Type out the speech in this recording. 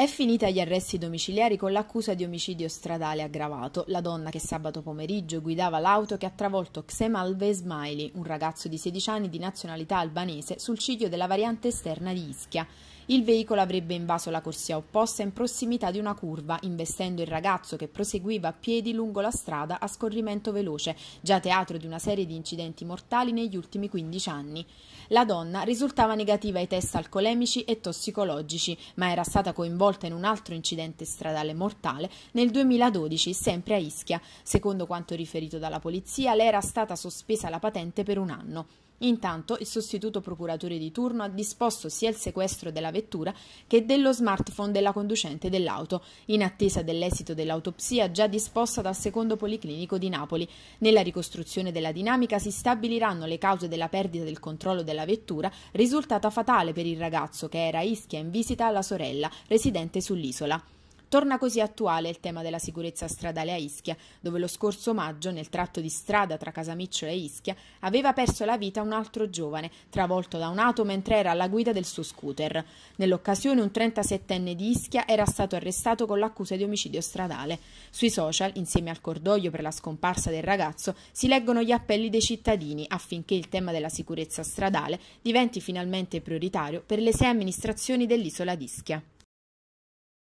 È finita agli arresti domiciliari con l'accusa di omicidio stradale aggravato la donna che sabato pomeriggio guidava l'auto che ha travolto Xemalve Smiley, un ragazzo di 16 anni di nazionalità albanese, sul ciglio della variante esterna di Ischia. Il veicolo avrebbe invaso la corsia opposta in prossimità di una curva, investendo il ragazzo che proseguiva a piedi lungo la strada a scorrimento veloce, già teatro di una serie di incidenti mortali negli ultimi 15 anni. La donna risultava negativa ai test alcolemici e tossicologici, ma era stata coinvolta coinvolta in un altro incidente stradale mortale nel 2012, sempre a Ischia. Secondo quanto riferito dalla polizia, le era stata sospesa la patente per un anno. Intanto il sostituto procuratore di turno ha disposto sia il sequestro della vettura che dello smartphone della conducente dell'auto, in attesa dell'esito dell'autopsia già disposta dal secondo policlinico di Napoli. Nella ricostruzione della dinamica si stabiliranno le cause della perdita del controllo della vettura, risultata fatale per il ragazzo che era a Ischia in visita alla sorella, residente sull'isola. Torna così attuale il tema della sicurezza stradale a Ischia, dove lo scorso maggio, nel tratto di strada tra Casamiccio e Ischia, aveva perso la vita un altro giovane, travolto da un'auto mentre era alla guida del suo scooter. Nell'occasione un 37enne di Ischia era stato arrestato con l'accusa di omicidio stradale. Sui social, insieme al cordoglio per la scomparsa del ragazzo, si leggono gli appelli dei cittadini affinché il tema della sicurezza stradale diventi finalmente prioritario per le sei amministrazioni dell'isola d'Ischia.